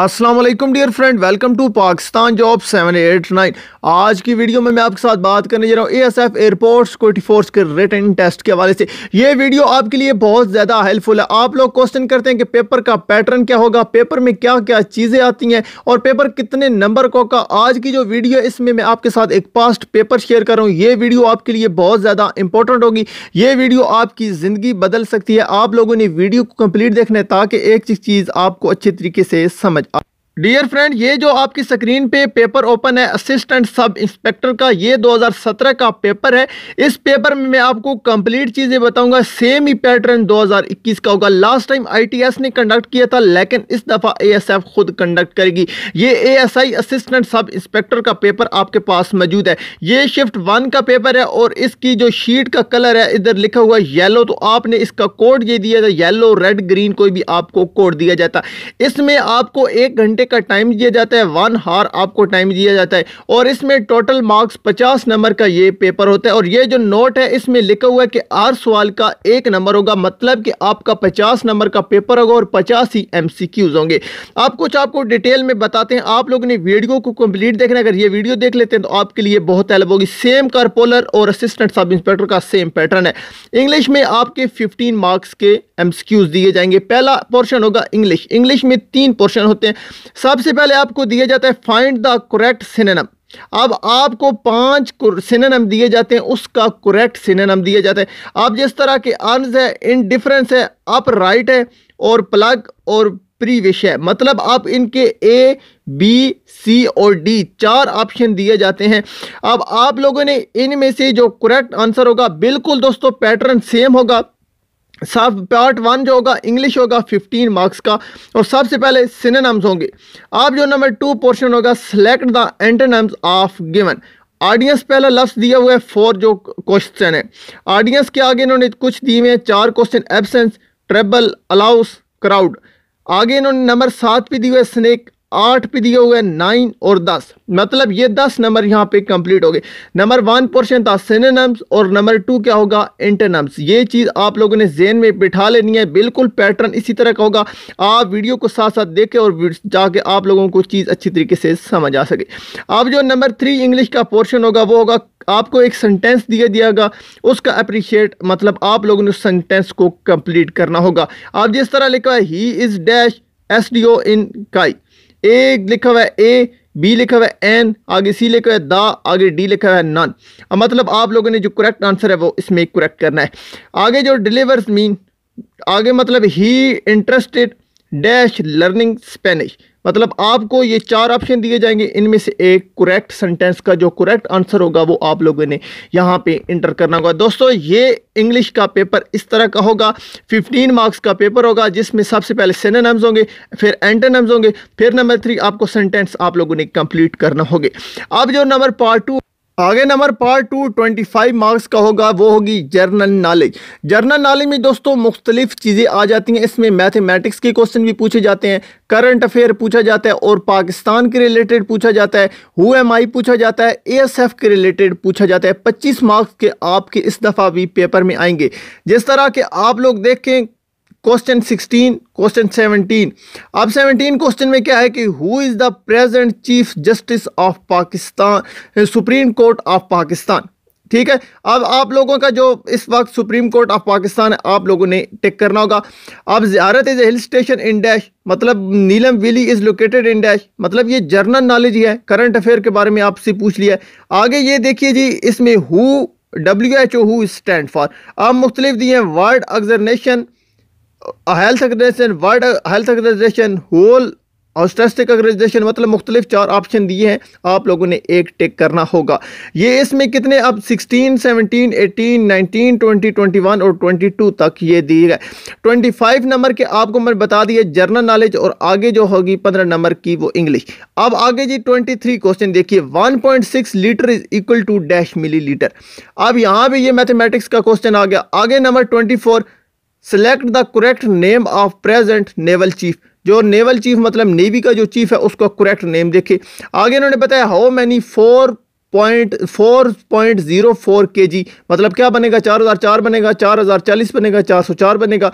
Aslam dear friend welcome to Pakistan job seven eight nine आज की video में मैं आपके साथ बात करने जा रहा हूँ A S F airport security force के रिटर्न टेस्ट के हवाले से ये वीडियो आपके लिए बहुत ज़्यादा हेल्पफुल है आप लोग क्वेश्चन करते हैं कि पेपर का पैटर्न क्या होगा पेपर में क्या क्या चीज़ें आती हैं और पेपर कितने नंबर को का आज की जो वीडियो है इसमें मैं आपके साथ एक पास्ट पेपर शेयर कर रहा हूँ ये वीडियो आपके लिए बहुत ज़्यादा इंपॉर्टेंट होगी ये वीडियो आपकी ज़िंदगी बदल सकती है आप लोगों ने वीडियो को कम्प्लीट देखना है ताकि एक चीज़ आपको अच्छे तरीके से समझ but डियर फ्रेंड ये जो आपकी स्क्रीन पे पेपर ओपन है असिस्टेंट सब इंस्पेक्टर का ये 2017 का पेपर है इस पेपर में मैं आपको कंप्लीट चीज़ें बताऊंगा सेम ही पैटर्न 2021 का होगा लास्ट टाइम आईटीएस ने कंडक्ट किया था लेकिन इस दफ़ा एएसएफ खुद कंडक्ट करेगी ये एएसआई असिस्टेंट सब इंस्पेक्टर का पेपर आपके पास मौजूद है ये शिफ्ट वन का पेपर है और इसकी जो शीट का कलर है इधर लिखा हुआ येलो तो आपने इसका कोड ये दिया था येलो रेड ग्रीन कोई भी आपको कोड दिया जाता इसमें आपको एक घंटे घंटे का टाइम दिया जाता है वन हार आपको टाइम दिया जाता है और इसमें टोटल मार्क्स पचास नंबर का ये पेपर होता है और ये जो नोट है इसमें लिखा हुआ है कि हर सवाल का एक नंबर होगा मतलब कि आपका पचास नंबर का पेपर होगा और पचास ही एम होंगे आप कुछ आपको डिटेल में बताते हैं आप लोगों ने वीडियो को कंप्लीट देखना अगर ये वीडियो देख लेते हैं तो आपके लिए बहुत हेल्प होगी सेम कारपोलर और असिस्टेंट सब इंस्पेक्टर का सेम पैटर्न है इंग्लिश में आपके 15 मार्क्स के एमसीक्यूज दिए जाएंगे पहला पोर्शन होगा इंग्लिश इंग्लिश में तीन पोर्शन होते हैं सबसे पहले आपको दिया जाता है फाइंड द करेक्ट सिनेनम अब आपको पांच सिनेनम दिए जाते हैं उसका करेक्ट सिनेनम दिया जाते हैं अब जिस तरह के अर्ज है इन डिफरेंस है अप राइट है और प्लग और प्रीविश है मतलब आप इनके ए बी सी और डी चार ऑप्शन दिए जाते हैं अब आप लोगों ने इनमें से जो करेक्ट आंसर होगा बिल्कुल दोस्तों पैटर्न सेम होगा सब पार्ट वन जो होगा इंग्लिश होगा 15 मार्क्स का और सबसे पहले सिनेम्स होंगे आप जो नंबर टू पोर्शन होगा select the antonyms of given audience पहला लफ्स दिया हुआ है फोर जो क्वेश्चन है ऑडियंस के आगे इन्होंने कुछ दिए हुए हैं चार question absence treble allows crowd आगे इन्होंने नंबर सात भी दिए हुए स्नेक आठ पे दिए हुए नाइन और दस मतलब ये दस नंबर यहाँ पे कंप्लीट हो गए नंबर वन पोर्शन था सिनेनम्स और नंबर टू क्या होगा इंटरनम्स ये चीज़ आप लोगों ने जेन में बिठा लेनी है बिल्कुल पैटर्न इसी तरह का होगा आप वीडियो को साथ साथ देखें और जाके आप लोगों को चीज़ अच्छी तरीके से समझ आ सके अब जो नंबर थ्री इंग्लिश का पोर्शन होगा वो होगा आपको एक सेंटेंस दिया गया उसका अप्रिशिएट मतलब आप लोगों ने उस सेंटेंस को कंप्लीट करना होगा आप जिस तरह लिखा है he is dash S D O in काई ए लिखा हुआ है ए बी लिखा हुआ है एन आगे सी लिखा हुआ है दा आगे डी लिखा हुआ है नन अब मतलब आप लोगों ने जो करेक्ट आंसर है वो इसमें करेक्ट करना है आगे जो डिलीवर्स मीन आगे मतलब he interested dash learning Spanish मतलब आपको ये चार ऑप्शन दिए जाएंगे इनमें से एक करेक्ट सेंटेंस का जो करेक्ट आंसर होगा वो आप लोगों ने यहाँ पे इंटर करना होगा दोस्तों ये इंग्लिश का पेपर इस तरह का होगा 15 मार्क्स का पेपर होगा जिसमें सबसे पहले नम्स होंगे फिर एंटेनम्स होंगे फिर नंबर थ्री आपको सेंटेंस आप लोगों ने कंप्लीट करना होगा अब जो नंबर पार्ट टू आगे number part two twenty five marks का होगा वो होगी जर्नल नॉलेज जर्नल नॉलेज में दोस्तों मुख्तलिफ चीज़ें आ जाती हैं इसमें मैथमेटिक्स के क्वेश्चन भी पूछे जाते हैं करंट अफेयर पूछा जाता है और पाकिस्तान के रिलेटेड पूछा जाता है हु एम आई पूछा जाता है ए एस एफ के रिलेटेड पूछा जाता है पच्चीस मार्क्स के आपके इस दफ़ा भी पेपर में आएंगे जिस तरह के आप लोग देखें क्वेश्चन 16 क्वेश्चन 17 अब 17 क्वेश्चन में क्या है कि who is the present chief justice of Pakistan supreme court of Pakistan ठीक है अब आप लोगों का जो इस वक्त सुप्रीम कोर्ट ऑफ पाकिस्तान आप लोगों ने टिक करना होगा अब Ziarat is hill station in dash मतलब Neelum valley is located in dash मतलब ये जर्नल नॉलेज ही है करंट अफेयर के बारे में आपसे पूछ लिया आगे ये देखिए जी इसमें who W H O who stand for अब मुख्तलिफ दिए world word health organisation world health organisation whole और स्टेस्टिक ऑर्गेनाइजेशन मतलब मुख्तलिफ चार ऑप्शन दिए हैं आप लोगों ने एक टिक करना होगा ये इसमें कितने अब 16, 17, 18, 19, 20, 21 और 22 तक ये दिए गए 25 नंबर के आपको मैं बता दिए जर्नल नॉलेज और आगे जो होगी 15 नंबर की वो इंग्लिश अब आगे जी 23 क्वेश्चन देखिए 1.6 litre is equal to dash millilitre अब यहाँ भी ये मैथमेटिक्स का क्वेश्चन आ गया आगे number twenty select the correct name of present naval chief जो नेवल चीफ मतलब नेवी का जो चीफ है उसका करेक्ट नेम देखे आगे इन्होंने बताया how many four point four point zero four के जी मतलब क्या बनेगा चार हज़ार चार बनेगा चार हज़ार चालीस बनेगा चार सौ चार बनेगा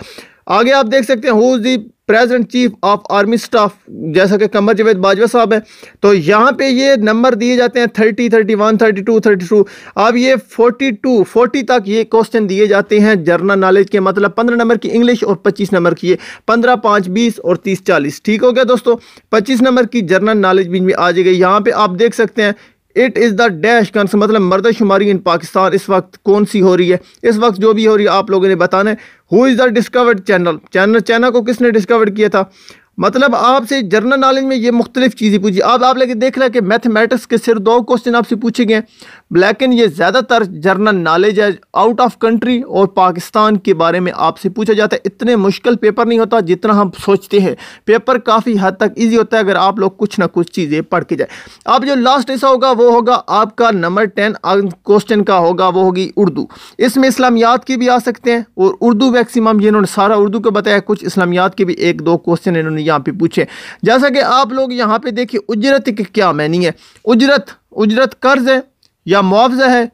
आगे आप देख सकते हैं who is the present chief of army staff जैसा कि कमर जवेद बाजवा साहब हैं तो यहाँ पे ये नंबर दिए जाते हैं thirty thirty one thirty two thirty two अब ये फोर्टी टू फोर्टी तक ये क्वेश्चन दिए जाते हैं जर्नल नॉलेज के मतलब पंद्रह नंबर की इंग्लिश और पच्चीस नंबर की ये पंद्रह पाँच बीस और तीस चालीस ठीक हो गया दोस्तों पच्चीस नंबर की जर्नल नॉलेज भी आ जाएगी यहाँ पर आप देख सकते हैं इट इज़ द डैश कंस मतलब मर्द शुमारी इन पाकिस्तान इस वक्त कौन सी हो रही है इस वक्त जो भी हो रही है आप लोगों ने बताना है who is the discovered channel channel channel को किसने डिस्कवर्ड किया था मतलब आपसे जनरल नॉलेज में ये मुख्तलिफ चीज़ें पूछी आप आप लेकिन देख रहे हैं कि मैथमेटिक्स के सिर्फ दो क्वेश्चन आपसे पूछे गए एंड ये ज़्यादातर जनरल नॉलेज है आउट ऑफ कंट्री और पाकिस्तान के बारे में आपसे पूछा जाता है इतने मुश्किल पेपर नहीं होता जितना हम सोचते हैं पेपर काफ़ी हद तक ईजी होता है अगर आप लोग कुछ ना कुछ चीज़ें पढ़ के जाए अब जो लास्ट ऐसा होगा वो होगा आपका नंबर टेन क्वेश्चन का होगा वो होगी उर्दू इसमें इस्लामियात के भी आ सकते हैं और उर्दू मैक्सिमम जिन्होंने इन्होंने सारा उर्दू को बताया कुछ इस्लामियात के भी एक दो क्वेश्चन इन्होंने यहाँ पे पूछे जैसा कि आप लोग यहाँ पे देखिए उजरत क्या मैनी है उजरत उजरत कर्ज है या मुआवजा है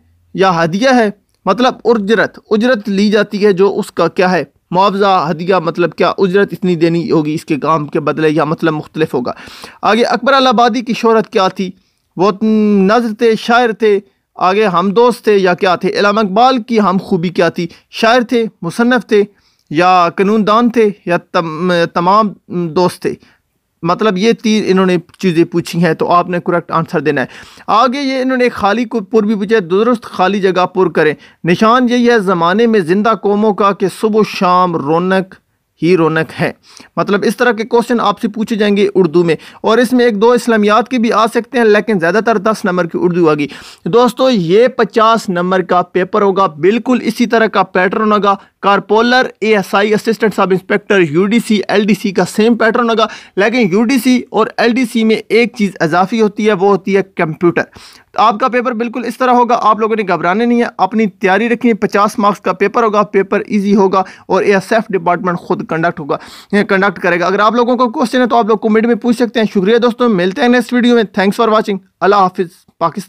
या हदिया है मतलब उजरत उजरत ली जाती है जो उसका क्या है मुआवजा हदिया मतलब क्या उजरत इतनी देनी होगी इसके काम के बदले या मतलब मुख्तलिफ होगा आगे अकबर आबादी की शहरत क्या थी वो नजर थे शायर थे आगे हम दोस्त थे या क्या थे इलाम इकबाल की हम खूबी क्या थी शायर थे मुसनफ़ थे या कानूनदान थे या तम, तमाम दोस्त थे मतलब ये तीन इन्होंने चीज़ें पूछी हैं तो आपने करेक्ट आंसर देना है आगे ये इन्होंने खाली को पुर भी पूछा दुरुस्त खाली जगह पुर करें निशान यही है ज़माने में ज़िंदा कौमों का कि सुबह शाम रौनक ही रौनक है मतलब इस तरह के क्वेश्चन आपसे पूछे जाएंगे उर्दू में और इसमें एक दो इस्लामियात के भी आ सकते हैं लेकिन ज़्यादातर दस नंबर की उर्दू आगी दोस्तों ये पचास नंबर का पेपर होगा बिल्कुल इसी तरह का पैटर्न होगा corporal ASI assistant sub inspector UDC LDC का सेम पैटर्न होगा लेकिन सी और सी में एक चीज़ इजाफी होती है वो होती है कंप्यूटर तो आपका पेपर बिल्कुल इस तरह होगा आप लोगों ने घबराने नहीं है अपनी तैयारी रखिए पचास मार्क्स का पेपर होगा पेपर ईजी होगा और ए डिपार्टमेंट खुद कंडक्ट होगा कंडक्ट करेगा अगर आप लोगों का क्वेश्चन है तो आप लोग कमेंट में पूछ सकते हैं शुक्रिया दोस्तों मिलते हैं नेक्स्ट वीडियो में थैंक्स फॉर वॉचिंग अल्लाह हाफिज़ पाकिस्तान